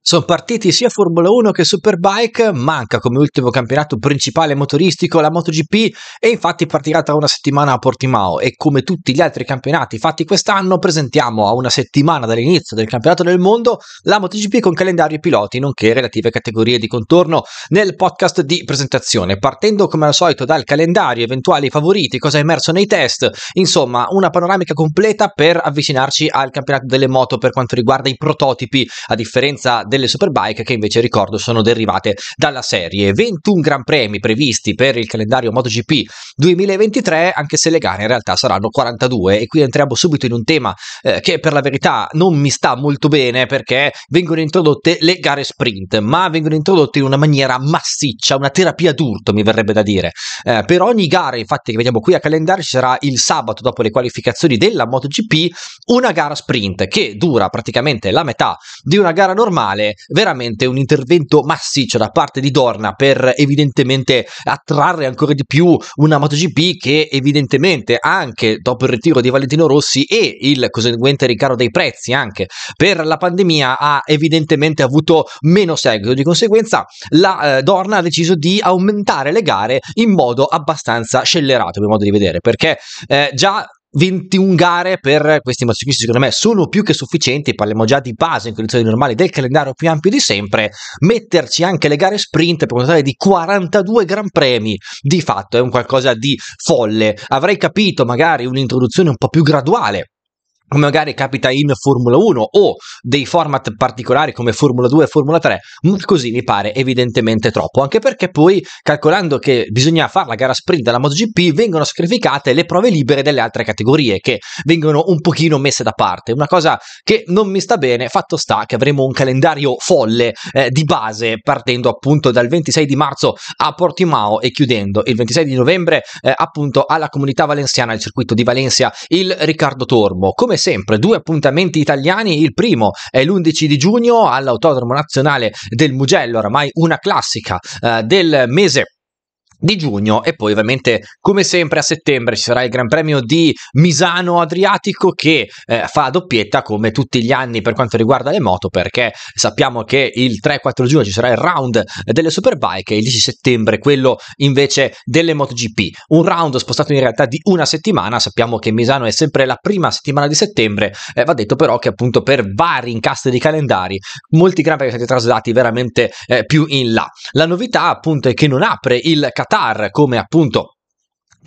Sono partiti sia Formula 1 che Superbike, manca come ultimo campionato principale motoristico la MotoGP e infatti partirà tra una settimana a Portimao e come tutti gli altri campionati fatti quest'anno presentiamo a una settimana dall'inizio del campionato del mondo la MotoGP con calendario e piloti nonché relative categorie di contorno nel podcast di presentazione, partendo come al solito dal calendario, eventuali favoriti, cosa è emerso nei test, insomma una panoramica completa per avvicinarci al campionato delle moto per quanto riguarda i prototipi a differenza delle Superbike che invece ricordo sono derivate dalla serie. 21 Gran Premi previsti per il calendario MotoGP 2023, anche se le gare in realtà saranno 42 e qui entriamo subito in un tema eh, che per la verità non mi sta molto bene perché vengono introdotte le gare sprint, ma vengono introdotte in una maniera massiccia, una terapia d'urto mi verrebbe da dire. Eh, per ogni gara, infatti, che vediamo qui a calendario ci sarà il sabato dopo le qualificazioni della MotoGP una gara sprint che dura praticamente la metà di una gara normale finale, veramente un intervento massiccio da parte di Dorna per evidentemente attrarre ancora di più una MotoGP che evidentemente anche dopo il ritiro di Valentino Rossi e il conseguente ricaro dei prezzi anche per la pandemia ha evidentemente avuto meno seguito, di conseguenza la eh, Dorna ha deciso di aumentare le gare in modo abbastanza scellerato, per modo di vedere, perché eh, già 21 gare per questi motociclisti secondo me sono più che sufficienti, parliamo già di base in condizioni normali del calendario più ampio di sempre, metterci anche le gare sprint per un totale di 42 gran premi di fatto è un qualcosa di folle, avrei capito magari un'introduzione un po' più graduale come magari capita in Formula 1 o dei format particolari come Formula 2 e Formula 3, così mi pare evidentemente troppo, anche perché poi calcolando che bisogna fare la gara sprint dalla MotoGP vengono sacrificate le prove libere delle altre categorie che vengono un pochino messe da parte, una cosa che non mi sta bene, fatto sta che avremo un calendario folle eh, di base partendo appunto dal 26 di marzo a Portimao e chiudendo il 26 di novembre eh, appunto alla comunità valenziana, al circuito di Valencia, il Riccardo Tormo. Come sempre due appuntamenti italiani, il primo è l'11 di giugno all'Autodromo Nazionale del Mugello, oramai una classica eh, del mese di giugno e poi ovviamente come sempre a settembre ci sarà il Gran Premio di Misano Adriatico che eh, fa doppietta come tutti gli anni per quanto riguarda le moto perché sappiamo che il 3-4 giugno ci sarà il round delle Superbike e il 10 settembre quello invece delle MotoGP un round spostato in realtà di una settimana sappiamo che Misano è sempre la prima settimana di settembre eh, va detto però che appunto per vari incastri di calendari molti Gran Premi sono stati traslati veramente eh, più in là la novità appunto è che non apre il cat- Qatar, come appunto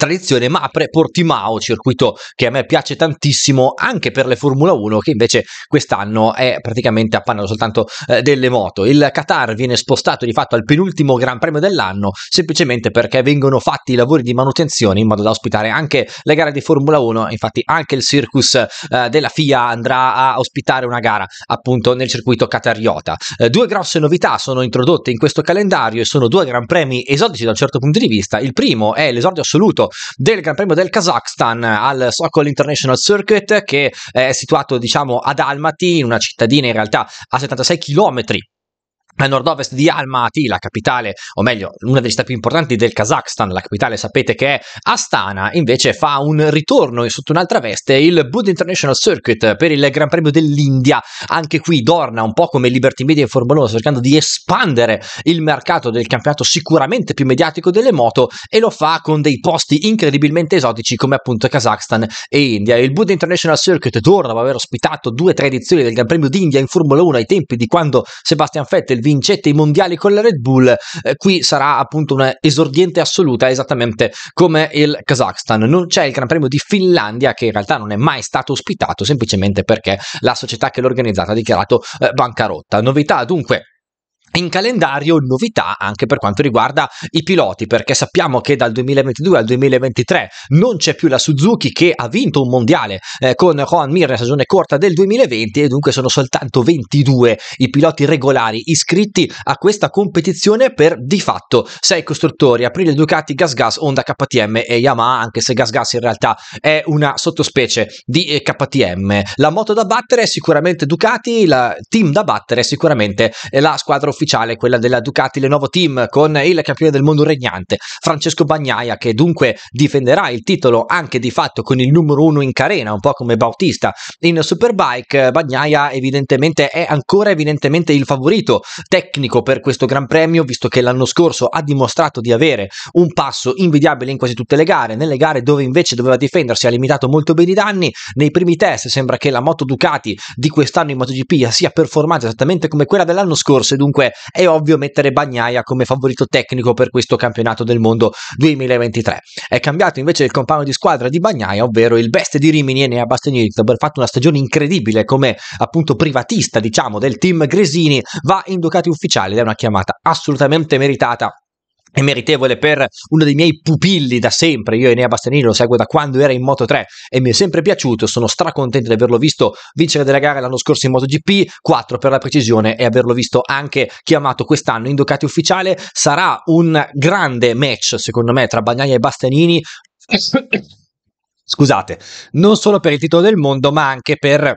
tradizione, ma apre Portimao, circuito che a me piace tantissimo anche per le Formula 1, che invece quest'anno è praticamente appannato soltanto eh, delle moto. Il Qatar viene spostato di fatto al penultimo Gran Premio dell'anno, semplicemente perché vengono fatti i lavori di manutenzione in modo da ospitare anche le gare di Formula 1, infatti anche il Circus eh, della FIA andrà a ospitare una gara appunto nel circuito Qatariota. Eh, due grosse novità sono introdotte in questo calendario e sono due Gran Premi esotici da un certo punto di vista. Il primo è l'esordio assoluto del Gran Premio del Kazakhstan al Sokol International Circuit che è situato diciamo ad Almaty, in una cittadina in realtà a 76 km a nord-ovest di Almaty, la capitale, o meglio, una delle città più importanti del Kazakhstan, la capitale sapete che è Astana, invece fa un ritorno sotto un'altra veste il Bud International Circuit per il Gran Premio dell'India. Anche qui Dorna, un po' come Liberty Media in Formula 1, cercando di espandere il mercato del campionato sicuramente più mediatico delle moto e lo fa con dei posti incredibilmente esotici come appunto Kazakhstan e India. Il Bud International Circuit torna dopo aver ospitato due o tre edizioni del Gran Premio d'India in Formula 1 ai tempi di quando Sebastian Vettel vinse vincette i mondiali con la Red Bull, eh, qui sarà appunto una esordiente assoluta, esattamente come il Kazakhstan. Non c'è il Gran Premio di Finlandia che in realtà non è mai stato ospitato semplicemente perché la società che l'ha organizzata ha dichiarato eh, bancarotta. Novità dunque in calendario novità anche per quanto riguarda i piloti, perché sappiamo che dal 2022 al 2023 non c'è più la Suzuki che ha vinto un mondiale eh, con Juan Mir nella stagione corta del 2020 e dunque sono soltanto 22 i piloti regolari iscritti a questa competizione per di fatto 6 costruttori, Aprile Ducati, Gas Gas, Honda KTM e Yamaha, anche se Gas Gas in realtà è una sottospecie di eh, KTM. La moto da battere è sicuramente Ducati, la team da battere è sicuramente eh, la squadra ufficiale ufficiale, quella della Ducati Lenovo Team, con il campione del mondo regnante Francesco Bagnaia, che dunque difenderà il titolo anche di fatto con il numero uno in carena, un po' come Bautista in Superbike. Bagnaia evidentemente è ancora evidentemente il favorito tecnico per questo Gran Premio, visto che l'anno scorso ha dimostrato di avere un passo invidiabile in quasi tutte le gare, nelle gare dove invece doveva difendersi ha limitato molto bene i danni, nei primi test sembra che la moto Ducati di quest'anno in MotoGP sia performante esattamente come quella dell'anno scorso e dunque è ovvio mettere Bagnaia come favorito tecnico per questo campionato del mondo 2023. È cambiato invece il compagno di squadra di Bagnaia, ovvero il best di Rimini e Enea Bastianini, dopo aver fatto una stagione incredibile come appunto privatista, diciamo, del team Gresini, va in Ducati ufficiale ed è una chiamata assolutamente meritata è meritevole per uno dei miei pupilli da sempre, io Enea Bastianini lo seguo da quando era in Moto 3 e mi è sempre piaciuto, sono stracontento di averlo visto vincere delle gare l'anno scorso in MotoGP, 4 per la precisione e averlo visto anche chiamato quest'anno in Ducati ufficiale, sarà un grande match secondo me tra Bagnaia e Bastianini, scusate, non solo per il titolo del mondo ma anche per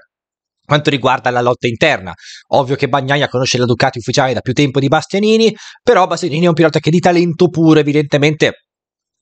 quanto riguarda la lotta interna. Ovvio che Bagnaia conosce la Ducati ufficiale da più tempo di Bastianini, però Bastianini è un pilota che di talento puro evidentemente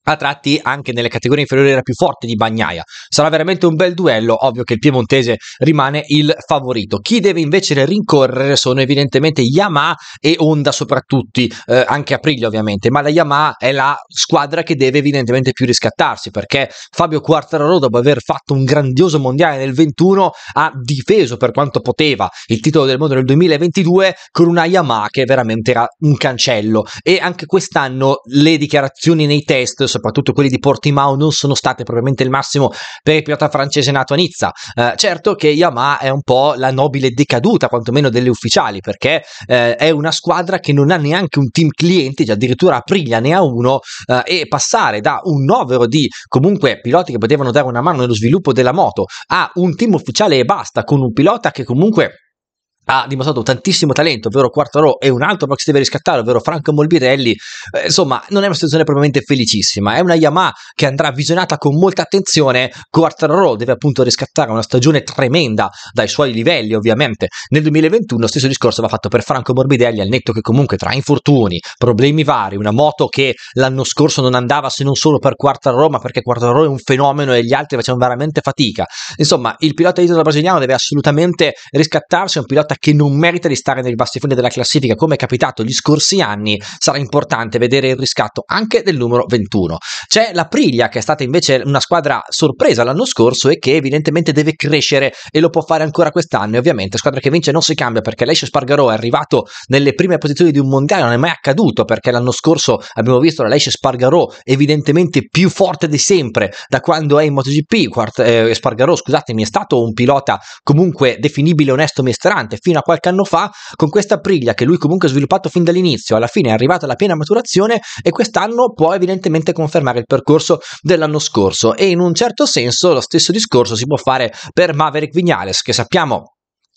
a tratti anche nelle categorie inferiori era più forte di Bagnaia. Sarà veramente un bel duello, ovvio che il piemontese rimane il favorito. Chi deve invece rincorrere sono evidentemente Yamaha e Honda soprattutto, eh, anche Aprilia ovviamente, ma la Yamaha è la squadra che deve evidentemente più riscattarsi perché Fabio Quartararo dopo aver fatto un grandioso mondiale nel 21 ha difeso per quanto poteva il titolo del mondo nel 2022 con una Yamaha che veramente era un cancello e anche quest'anno le dichiarazioni nei test soprattutto quelli di Portimao, non sono state probabilmente il massimo per il pilota francese nato a Nizza. Eh, certo che Yamaha è un po' la nobile decaduta, quantomeno delle ufficiali, perché eh, è una squadra che non ha neanche un team cliente, cioè addirittura Aprilia ne ha uno, eh, e passare da un novero di comunque piloti che potevano dare una mano nello sviluppo della moto a un team ufficiale e basta, con un pilota che comunque ha dimostrato tantissimo talento, ovvero Quartarò, e un altro che si deve riscattare, ovvero Franco Molbirelli. Eh, insomma, non è una situazione probabilmente felicissima. È una Yamaha che andrà visionata con molta attenzione. Quartarò deve appunto riscattare una stagione tremenda dai suoi livelli, ovviamente. Nel 2021 lo stesso discorso va fatto per Franco Morbidelli, al netto che comunque tra infortuni, problemi vari, una moto che l'anno scorso non andava se non solo per Quartarò, ma perché Quartarò è un fenomeno e gli altri facevano veramente fatica. Insomma, il pilota italiano brasiliano deve assolutamente riscattarsi, è un pilota squadra che non merita di stare nei bassi fondi della classifica come è capitato gli scorsi anni, sarà importante vedere il riscatto anche del numero 21. C'è la Priglia che è stata invece una squadra sorpresa l'anno scorso e che evidentemente deve crescere e lo può fare ancora quest'anno e ovviamente squadra che vince non si cambia perché l'Esce Spargarò è arrivato nelle prime posizioni di un mondiale, non è mai accaduto perché l'anno scorso abbiamo visto l'Esce Spargarò evidentemente più forte di sempre da quando è in MotoGP, Quart- eh, Spargarò scusatemi è stato un pilota comunque definibile, onesto, mestrante fino a qualche anno fa con questa priglia che lui comunque ha sviluppato fin dall'inizio, alla fine è arrivata alla piena maturazione e quest'anno può evidentemente confermare il percorso dell'anno scorso e in un certo senso lo stesso discorso si può fare per Maverick Vignales che sappiamo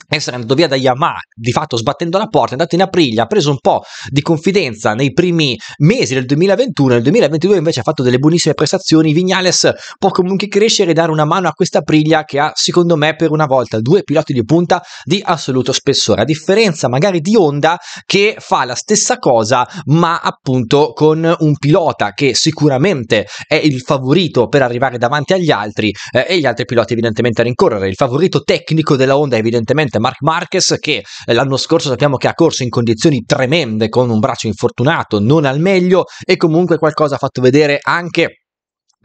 essere andato via da Yamaha, di fatto sbattendo la porta, è andato in aprile, ha preso un po' di confidenza nei primi mesi del 2021, nel 2022 invece ha fatto delle buonissime prestazioni, Vignales può comunque crescere e dare una mano a questa Aprilia che ha secondo me per una volta due piloti di punta di assoluto spessore, a differenza magari di Honda che fa la stessa cosa ma appunto con un pilota che sicuramente è il favorito per arrivare davanti agli altri eh, e gli altri piloti evidentemente a rincorrere, il favorito tecnico della Honda evidentemente scelte. Mark Marquez, che eh, l'anno scorso sappiamo che ha corso in condizioni tremende con un braccio infortunato, non al meglio, e comunque qualcosa ha fatto vedere anche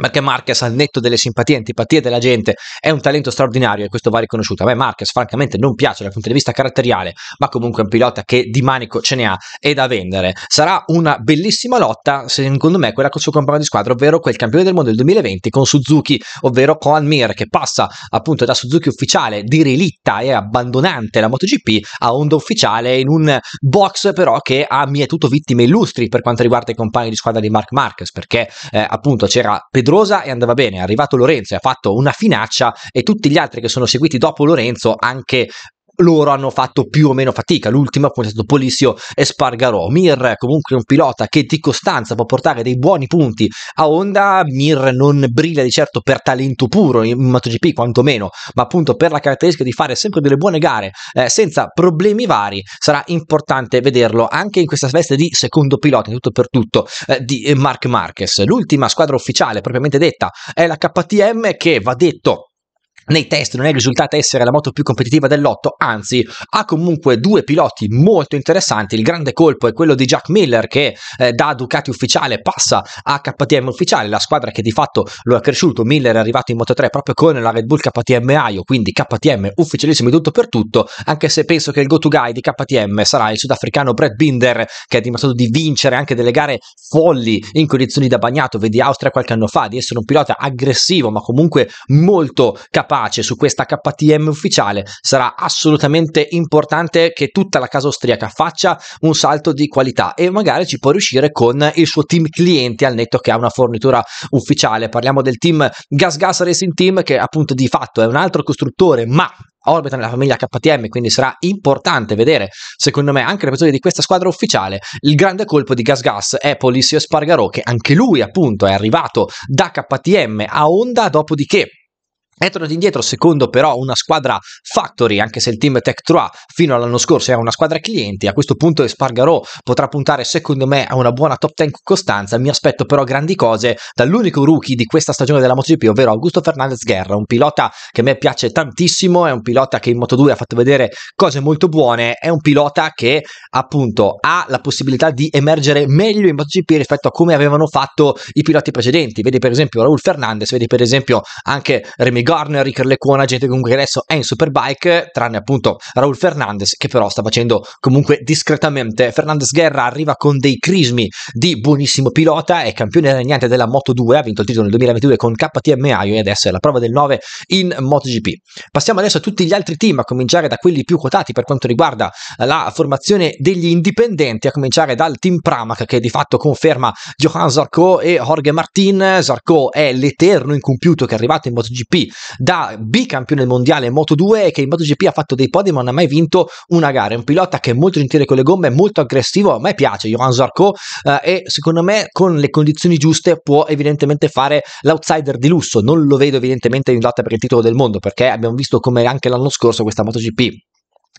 perché Marquez al netto delle simpatie e antipatie della gente è un talento straordinario e questo va riconosciuto. A me Marquez francamente non piace dal punto di vista caratteriale, ma comunque è un pilota che di manico ce ne ha e da vendere. Sarà una bellissima lotta, secondo me, quella con il suo compagno di squadra, ovvero quel campione del mondo del 2020 con Suzuki, ovvero Kohan Mir, che passa appunto da Suzuki ufficiale di relitta e abbandonante la MotoGP a Honda ufficiale in un box però che ha mietuto vittime illustri per quanto riguarda i compagni di squadra di Mark Marquez, perché eh, appunto c'era Pedro Pedrosa e andava bene, è arrivato Lorenzo e ha fatto una finaccia e tutti gli altri che sono seguiti dopo Lorenzo, anche loro hanno fatto più o meno fatica. L'ultima appunto è stato Polissio e Spargarò. Mir comunque è un pilota che di costanza può portare dei buoni punti a Honda. Mir non brilla di certo per talento puro in MotoGP quantomeno, ma appunto per la caratteristica di fare sempre delle buone gare eh, senza problemi vari. Sarà importante vederlo anche in questa veste di secondo pilota, in tutto per tutto, eh, di Mark Marquez. L'ultima squadra ufficiale propriamente detta è la KTM che va detto nei test non è risultata essere la moto più competitiva dell'otto, anzi ha comunque due piloti molto interessanti, il grande colpo è quello di Jack Miller che eh, da Ducati ufficiale passa a KTM ufficiale, la squadra che di fatto lo ha cresciuto, Miller è arrivato in Moto3 proprio con la Red Bull KTM Aio, quindi KTM ufficialissimo di tutto per tutto, anche se penso che il go-to guy di KTM sarà il sudafricano Brad Binder che ha dimostrato di vincere anche delle gare folli in condizioni da bagnato, vedi Austria qualche anno fa, di essere un pilota aggressivo ma comunque molto capace pace su questa KTM ufficiale, sarà assolutamente importante che tutta la casa austriaca faccia un salto di qualità e magari ci può riuscire con il suo team clienti al netto che ha una fornitura ufficiale. Parliamo del team Gas Gas Racing Team che appunto di fatto è un altro costruttore, ma orbita nella famiglia KTM, quindi sarà importante vedere, secondo me, anche le persone di questa squadra ufficiale. Il grande colpo di Gas Gas è Polizio Spargarò, che anche lui, appunto, è arrivato da KTM a Honda, dopodiché è tornato indietro, secondo però una squadra factory, anche se il team Tech 3 fino all'anno scorso era una squadra clienti, a questo punto Espargarò potrà puntare secondo me a una buona top 10 costanza, mi aspetto però grandi cose dall'unico rookie di questa stagione della MotoGP, ovvero Augusto Fernandez Guerra, un pilota che a me piace tantissimo, è un pilota che in Moto2 ha fatto vedere cose molto buone, è un pilota che appunto ha la possibilità di emergere meglio in MotoGP rispetto a come avevano fatto i piloti precedenti, vedi per esempio Raul Fernandez, vedi per esempio anche Remy Garner, Ricker Lecuona, gente comunque che adesso è in Superbike, tranne appunto Raul Fernandez che però sta facendo comunque discretamente. Fernandez Guerra arriva con dei crismi di buonissimo pilota, è campione regnante della Moto2, ha vinto il titolo nel 2022 con KTM Aio e adesso è la prova del 9 in MotoGP. Passiamo adesso a tutti gli altri team, a cominciare da quelli più quotati per quanto riguarda la formazione degli indipendenti, a cominciare dal team Pramac che di fatto conferma Johan Zarco e Jorge Martin. Zarco è l'eterno incompiuto che è arrivato in MotoGP da bicampione mondiale Moto 2 che in MotoGP ha fatto dei podi ma non ha mai vinto una gara. È un pilota che è molto gentile con le gomme, molto aggressivo, a me piace Johan Zarco eh, e secondo me con le condizioni giuste può evidentemente fare l'outsider di lusso. Non lo vedo evidentemente in lotta per il titolo del mondo perché abbiamo visto come anche l'anno scorso questa MotoGP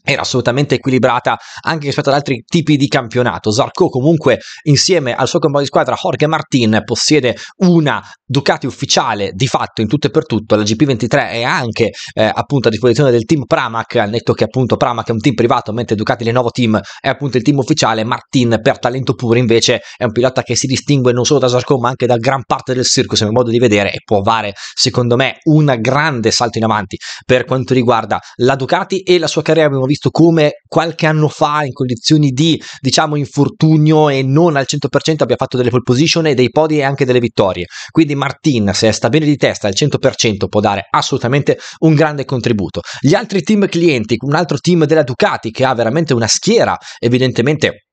era assolutamente equilibrata anche rispetto ad altri tipi di campionato. Zarco comunque insieme al suo compagno di squadra Jorge Martin possiede una Ducati ufficiale di fatto in tutto e per tutto, la GP23 è anche eh, appunto a disposizione del team Pramac, ha detto che appunto Pramac è un team privato mentre Ducati il nuovo Team è appunto il team ufficiale, Martin per talento puro invece è un pilota che si distingue non solo da Zarco ma anche da gran parte del circus a mio modo di vedere e può fare secondo me un grande salto in avanti per quanto riguarda la Ducati e la sua carriera Abbiamo visto come qualche anno fa in condizioni di diciamo infortunio e non al 100% abbia fatto delle pole position e dei podi e anche delle vittorie. Quindi Martin se sta bene di testa al 100% può dare assolutamente un grande contributo. Gli altri team clienti, un altro team della Ducati che ha veramente una schiera evidentemente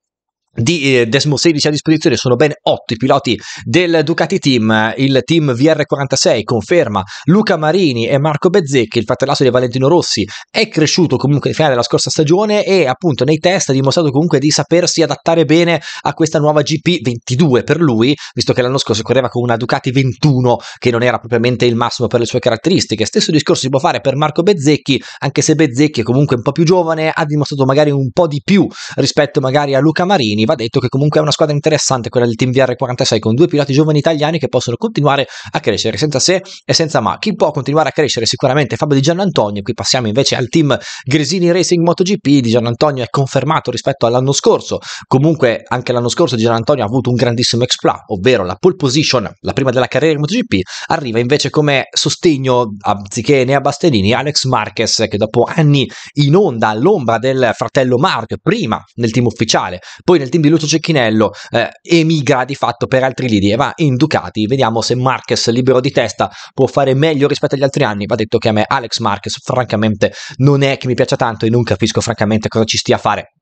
di eh, Desmo 16 a disposizione sono ben 8 i piloti del Ducati Team, il team VR46 conferma Luca Marini e Marco Bezzecchi, il fratellastro di Valentino Rossi è cresciuto comunque in finale della scorsa stagione e appunto nei test ha dimostrato comunque di sapersi adattare bene a questa nuova GP22 per lui, visto che l'anno scorso correva con una Ducati 21 che non era propriamente il massimo per le sue caratteristiche, stesso discorso si può fare per Marco Bezzecchi, anche se Bezzecchi è comunque un po' più giovane, ha dimostrato magari un po' di più rispetto magari a Luca Marini va detto che comunque è una squadra interessante quella del Team VR46 con due piloti giovani italiani che possono continuare a crescere senza se e senza ma. Chi può continuare a crescere sicuramente Fabio Di Giannantonio, qui passiamo invece al team Gresini Racing MotoGP, Di Giannantonio è confermato rispetto all'anno scorso, comunque anche l'anno scorso Di Giannantonio ha avuto un grandissimo exploit, ovvero la pole position, la prima della carriera in MotoGP, arriva invece come sostegno anziché Nea Bastellini, Alex Marquez che dopo anni in onda all'ombra del fratello Mark, prima nel team ufficiale, poi nel team quindi Lucio Cecchinello eh, emigra di fatto per altri lidi e va in Ducati. Vediamo se Marquez, libero di testa, può fare meglio rispetto agli altri anni. Va detto che a me Alex Marquez, francamente, non è che mi piaccia tanto e non capisco, francamente, cosa ci stia a fare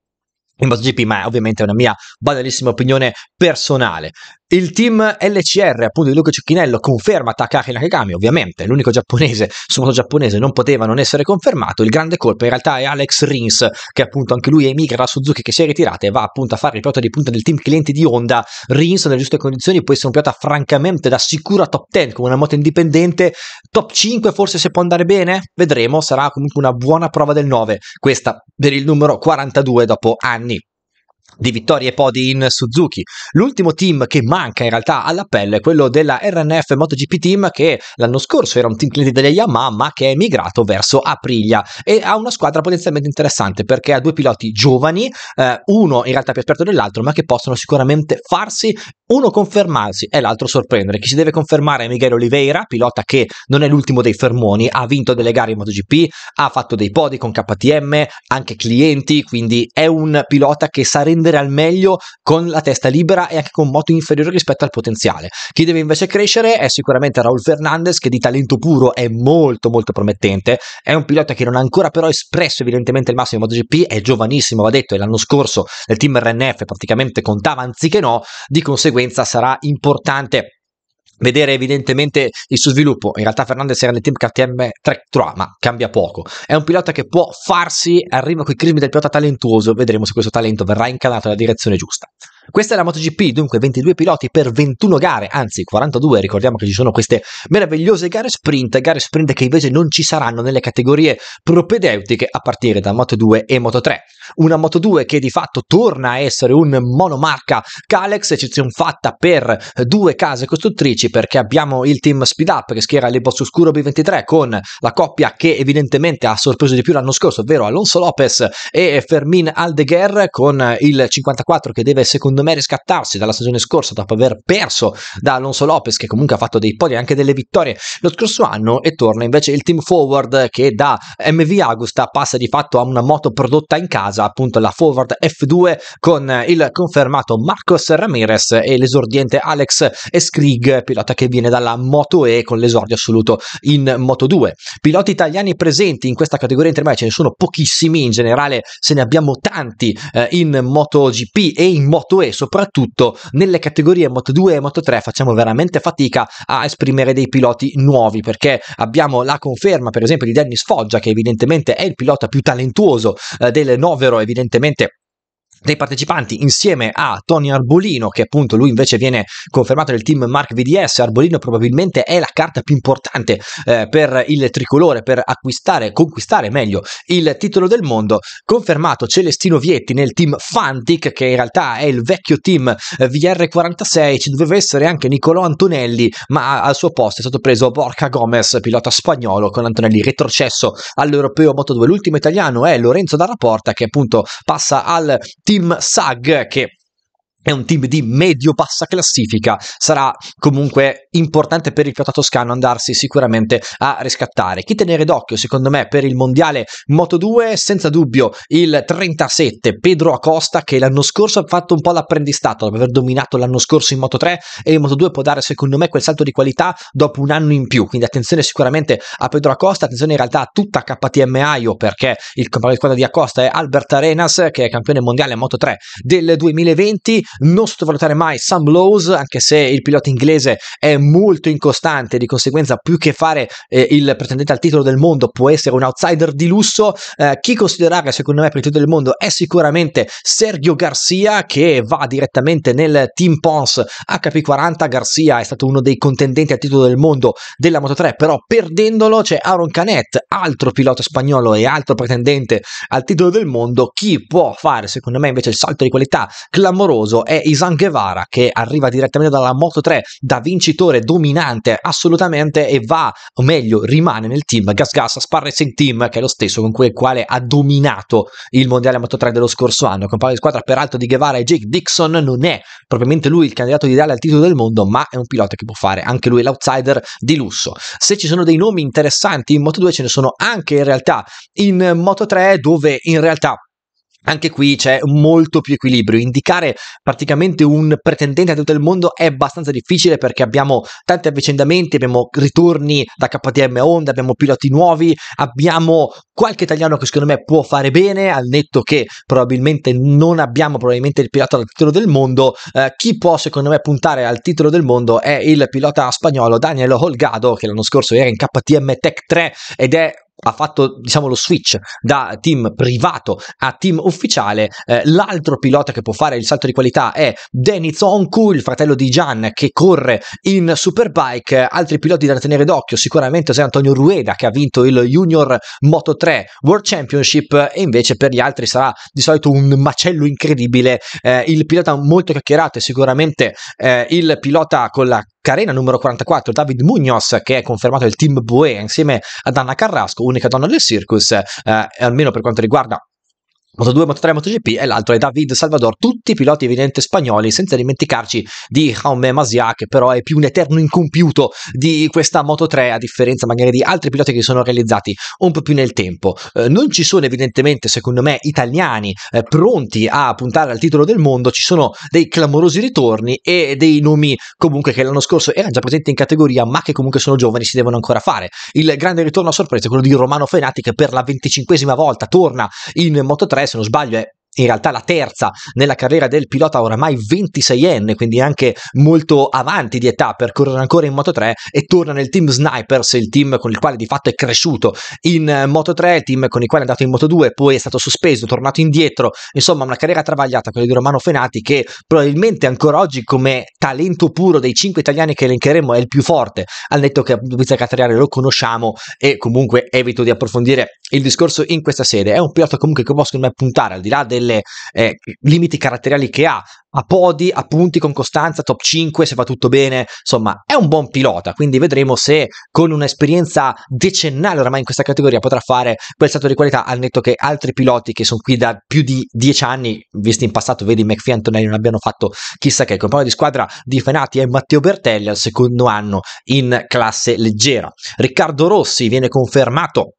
in MotoGP, ma è ovviamente una mia banalissima opinione personale. Il team LCR, appunto di Luca Cecchinello, conferma Takaki Nakagami, ovviamente, l'unico giapponese, sono giapponese, non poteva non essere confermato. Il grande colpo in realtà è Alex Rins, che appunto anche lui emigra da Suzuki, che si è ritirata e va appunto a fare il pilota di punta del team clienti di Honda. Rins, nelle giuste condizioni, può essere un pilota francamente da sicura top 10, come una moto indipendente, top 5 forse se può andare bene, vedremo, sarà comunque una buona prova del 9, questa per il numero 42 dopo anni di vittorie podi in Suzuki. L'ultimo team che manca in realtà all'appello è quello della RNF MotoGP Team che l'anno scorso era un team cliente della Yamaha ma che è emigrato verso Aprilia e ha una squadra potenzialmente interessante perché ha due piloti giovani, eh, uno in realtà più esperto dell'altro ma che possono sicuramente farsi uno confermarsi e l'altro sorprendere. Chi si deve confermare è Miguel Oliveira, pilota che non è l'ultimo dei fermoni, ha vinto delle gare in MotoGP, ha fatto dei podi con KTM, anche clienti, quindi è un pilota che sarebbe rendere al meglio con la testa libera e anche con moto inferiore rispetto al potenziale. Chi deve invece crescere è sicuramente Raul Fernandez che di talento puro è molto molto promettente, è un pilota che non ha ancora però espresso evidentemente il massimo in MotoGP, è giovanissimo, va detto, e l'anno scorso nel team RNF praticamente contava anziché no, di conseguenza sarà importante vedere evidentemente il suo sviluppo. In realtà Fernandez era nel team KTM 3 ma cambia poco. È un pilota che può farsi, arriva con i crismi del pilota talentuoso, vedremo se questo talento verrà incanato nella direzione giusta. Questa è la MotoGP, dunque 22 piloti per 21 gare, anzi 42, ricordiamo che ci sono queste meravigliose gare sprint, gare sprint che invece non ci saranno nelle categorie propedeutiche a partire da Moto2 e Moto3 una Moto 2 che di fatto torna a essere un monomarca Calex, eccezione fatta per due case costruttrici perché abbiamo il team Speed Up che schiera le Oscuro B23 con la coppia che evidentemente ha sorpreso di più l'anno scorso, ovvero Alonso Lopez e Fermin Aldeguer con il 54 che deve secondo me riscattarsi dalla stagione scorsa dopo aver perso da Alonso Lopez che comunque ha fatto dei podi e anche delle vittorie lo scorso anno e torna invece il team forward che da MV Agusta passa di fatto a una moto prodotta in casa casa appunto la forward F2 con eh, il confermato Marcos Ramirez e l'esordiente Alex Skrig, pilota che viene dalla Moto E con l'esordio assoluto in Moto 2. Piloti italiani presenti in questa categoria intermedia ce ne sono pochissimi, in generale se ne abbiamo tanti eh, in Moto GP e in Moto E, soprattutto nelle categorie Moto 2 e Moto 3 facciamo veramente fatica a esprimere dei piloti nuovi perché abbiamo la conferma per esempio di Dennis Foggia che evidentemente è il pilota più talentuoso eh, del 9 ovvero evidentemente dei partecipanti insieme a Tony Arbolino che appunto lui invece viene confermato nel team Mark VDS Arbolino probabilmente è la carta più importante eh, per il tricolore per acquistare conquistare meglio il titolo del mondo confermato Celestino Vietti nel team Fantic che in realtà è il vecchio team eh, VR46 ci doveva essere anche Nicolò Antonelli ma al suo posto è stato preso Borca Gomez pilota spagnolo con Antonelli retrocesso all'Europeo Moto2 l'ultimo italiano è Lorenzo Dalla Porta che appunto passa al Team SAG che è un team di medio-bassa classifica, sarà comunque importante per il pilota toscano andarsi sicuramente a riscattare. Chi tenere d'occhio, secondo me, per il mondiale Moto 2, senza dubbio il 37 Pedro Acosta, che l'anno scorso ha fatto un po' l'apprendistato, dopo aver dominato l'anno scorso in Moto 3 e in Moto 2 può dare, secondo me, quel salto di qualità dopo un anno in più. Quindi attenzione sicuramente a Pedro Acosta, attenzione in realtà a tutta KTM Aio, perché il compagno di squadra di Acosta è Albert Arenas, che è campione mondiale Moto 3 del 2020 non sottovalutare mai Sam Lowe's, anche se il pilota inglese è molto incostante, di conseguenza più che fare eh, il pretendente al titolo del mondo può essere un outsider di lusso, eh, chi considerare secondo me per il titolo del mondo è sicuramente Sergio Garcia che va direttamente nel Team Pons HP40, Garcia è stato uno dei contendenti al titolo del mondo della Moto3, però perdendolo c'è Aaron Canet, altro pilota spagnolo e altro pretendente al titolo del mondo, chi può fare secondo me invece il salto di qualità clamoroso è Isan Guevara che arriva direttamente dalla Moto 3 da vincitore dominante assolutamente e va, o meglio, rimane nel team Gas Gas Spar Racing Team che è lo stesso con cui quale ha dominato il mondiale Moto 3 dello scorso anno. Compagno di squadra peraltro di Guevara e Jake Dixon non è propriamente lui il candidato ideale al titolo del mondo, ma è un pilota che può fare anche lui l'outsider di lusso. Se ci sono dei nomi interessanti in Moto 2 ce ne sono anche in realtà in Moto 3 dove in realtà anche qui c'è molto più equilibrio. Indicare praticamente un pretendente a tutto il mondo è abbastanza difficile perché abbiamo tanti avvicendamenti, abbiamo ritorni da KTM Honda, abbiamo piloti nuovi, abbiamo qualche italiano che secondo me può fare bene, al netto che probabilmente non abbiamo probabilmente il pilota al titolo del mondo. Eh, chi può secondo me puntare al titolo del mondo è il pilota spagnolo Daniel Holgado che l'anno scorso era in KTM Tech 3 ed è ha fatto diciamo lo switch da team privato a team ufficiale eh, l'altro pilota che può fare il salto di qualità è Denis Onku il fratello di Gian che corre in Superbike altri piloti da tenere d'occhio sicuramente José Antonio Rueda che ha vinto il Junior Moto 3 World Championship e invece per gli altri sarà di solito un macello incredibile eh, il pilota molto chiacchierato è sicuramente eh, il pilota con la carena numero 44 David Muñoz, che è confermato il team Bue insieme ad Anna Carrasco, unica donna del circus, eh, almeno per quanto riguarda Moto2, Moto3, MotoGP e l'altro è David Salvador, tutti piloti evidenti spagnoli, senza dimenticarci di Jaume Masia, che però è più un eterno incompiuto di questa Moto3, a differenza magari di altri piloti che sono realizzati un po' più nel tempo. Eh, non ci sono evidentemente, secondo me, italiani eh, pronti a puntare al titolo del mondo, ci sono dei clamorosi ritorni e dei nomi comunque che l'anno scorso erano già presenti in categoria, ma che comunque sono giovani, si devono ancora fare. Il grande ritorno a sorpresa è quello di Romano Fenati, che per la venticinquesima volta torna in Moto3 se non sbaglio è in realtà la terza nella carriera del pilota oramai 26enne, quindi anche molto avanti di età per correre ancora in Moto3 e torna nel team Snipers, il team con il quale di fatto è cresciuto in eh, Moto3, il team con il quale è andato in Moto2, poi è stato sospeso, tornato indietro, insomma una carriera travagliata quella di Romano Fenati che probabilmente ancora oggi come talento puro dei cinque italiani che elencheremo è il più forte, al netto che a punto cattariale lo conosciamo e comunque evito di approfondire il discorso in questa sede, è un pilota comunque che posso secondo me puntare al di là del delle eh, limiti caratteriali che ha, a podi, a punti con costanza, top 5 se va tutto bene, insomma è un buon pilota, quindi vedremo se con un'esperienza decennale oramai in questa categoria potrà fare quel salto di qualità, al netto che altri piloti che sono qui da più di 10 anni, visti in passato, vedi McPhee e Antonelli non abbiano fatto chissà che, il compagno di squadra di Fenati è Matteo Bertelli al secondo anno in classe leggera. Riccardo Rossi viene confermato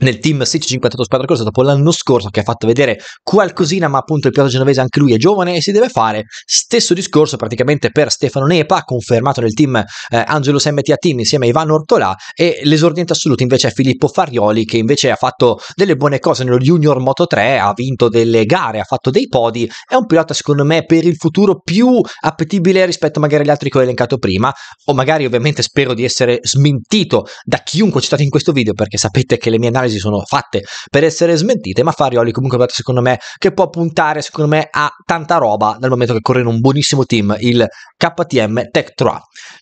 nel team 658 squadra corsa dopo l'anno scorso che ha fatto vedere qualcosina ma appunto il pilota genovese anche lui è giovane e si deve fare stesso discorso praticamente per Stefano Nepa confermato nel team eh, Angelo a Team insieme a Ivano Ortolà e l'esordiente assoluto invece è Filippo Farioli che invece ha fatto delle buone cose nello Junior Moto 3 ha vinto delle gare ha fatto dei podi è un pilota secondo me per il futuro più appetibile rispetto magari agli altri che ho elencato prima o magari ovviamente spero di essere smentito da chiunque citato in questo video perché sapete che le mie analisi analisi sono fatte per essere smentite, ma Farioli comunque è secondo me che può puntare secondo me a tanta roba nel momento che corre in un buonissimo team, il KTM Tech 3.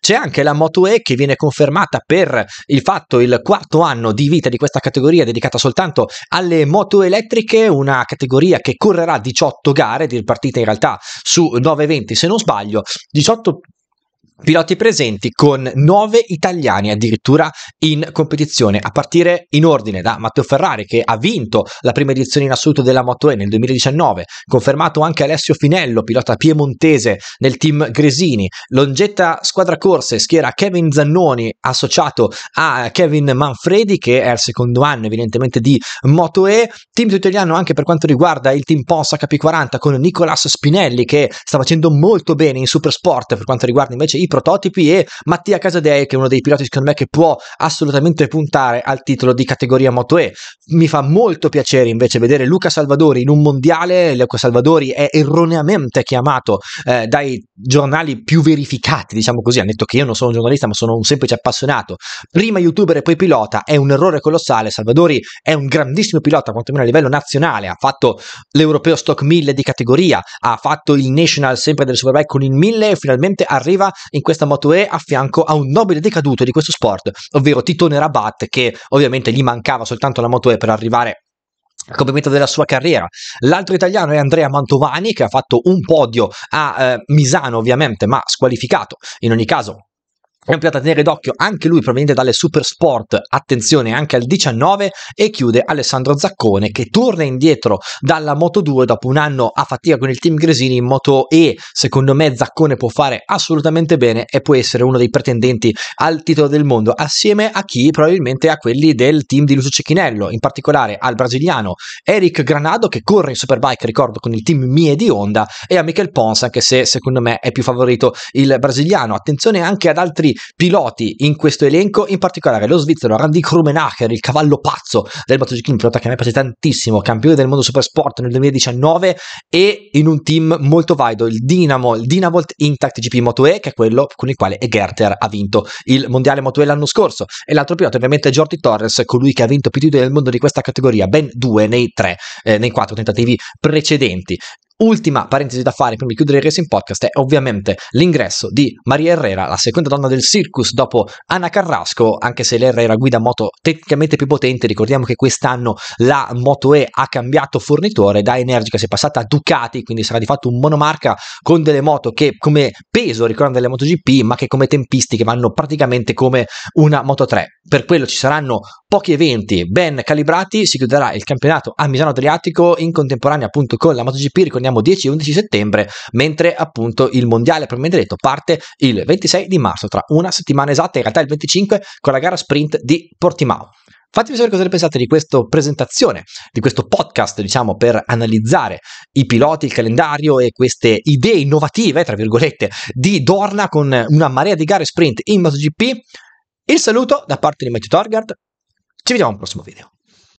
C'è anche la Moto E che viene confermata per il fatto il quarto anno di vita di questa categoria dedicata soltanto alle moto elettriche, una categoria che correrà 18 gare di partita in realtà su 9 eventi se non sbaglio, 18 piloti presenti con nove italiani addirittura in competizione, a partire in ordine da Matteo Ferrari che ha vinto la prima edizione in assoluto della Moto E nel 2019, confermato anche Alessio Finello, pilota piemontese nel team Gresini, Longetta Squadra Corse schiera Kevin Zannoni associato a Kevin Manfredi che è al secondo anno evidentemente di Moto E, team italiano anche per quanto riguarda il team Ponsa KP40 con Nicolas Spinelli che sta facendo molto bene in Supersport per quanto riguarda invece i prototipi e Mattia Casadei che è uno dei piloti secondo me che può assolutamente puntare al titolo di categoria Moto E. Mi fa molto piacere invece vedere Luca Salvadori in un mondiale, Luca Salvadori è erroneamente chiamato eh, dai giornali più verificati, diciamo così, ha detto che io non sono un giornalista ma sono un semplice appassionato, prima youtuber e poi pilota, è un errore colossale, Salvadori è un grandissimo pilota quantomeno a livello nazionale, ha fatto l'europeo stock 1000 di categoria, ha fatto il national sempre del Superbike con il 1000 e finalmente arriva in in questa Moto E a fianco a un nobile decaduto di questo sport, ovvero Titone Rabat, che ovviamente gli mancava soltanto la Moto E per arrivare al compimento della sua carriera. L'altro italiano è Andrea Mantovani che ha fatto un podio a eh, Misano ovviamente ma squalificato in ogni caso è un pilota da tenere d'occhio, anche lui proveniente dalle Supersport, attenzione anche al 19 e chiude Alessandro Zaccone che torna indietro dalla Moto 2 dopo un anno a fatica con il team Gresini in Moto E, secondo me Zaccone può fare assolutamente bene e può essere uno dei pretendenti al titolo del mondo assieme a chi probabilmente a quelli del team di Lucio Cecchinello, in particolare al brasiliano Eric Granado che corre in Superbike, ricordo, con il team Mie di Honda e a Michael Pons anche se secondo me è più favorito il brasiliano, attenzione anche ad altri piloti in questo elenco, in particolare lo svizzero Randy Krumenacher, il cavallo pazzo del MotoGP, un pilota che a me piace tantissimo, campione del mondo supersport nel 2019 e in un team molto valido, il Dynamo, il Dynavolt Intact GP MotoE, che è quello con il quale Egerter ha vinto il mondiale MotoE l'anno scorso. E l'altro pilota ovviamente è Jordi Torres, colui che ha vinto più titoli del mondo di questa categoria, ben due nei tre, eh, nei quattro tentativi precedenti. Ultima parentesi da fare prima di chiudere il Racing Podcast è ovviamente l'ingresso di Maria Herrera, la seconda donna del Circus dopo Anna Carrasco, anche se l'Herrera guida moto tecnicamente più potente, ricordiamo che quest'anno la Moto E ha cambiato fornitore, da Energica si è passata a Ducati, quindi sarà di fatto un monomarca con delle moto che come peso ricordano delle MotoGP, ma che come tempistiche vanno praticamente come una Moto 3. Per quello ci saranno pochi eventi ben calibrati si chiuderà il campionato a Misano Adriatico in contemporanea appunto con la MotoGP, ricordiamo 10 e 11 settembre, mentre appunto il mondiale propriamente detto parte il 26 di marzo, tra una settimana esatta, in realtà il 25 con la gara sprint di Portimao. Fatemi sapere cosa ne pensate di questa presentazione, di questo podcast, diciamo, per analizzare i piloti, il calendario e queste idee innovative, tra virgolette, di Dorna con una marea di gare sprint in MotoGP. Il saluto da parte di Matthew Torgard, Ci vediamo al prochain vidéo.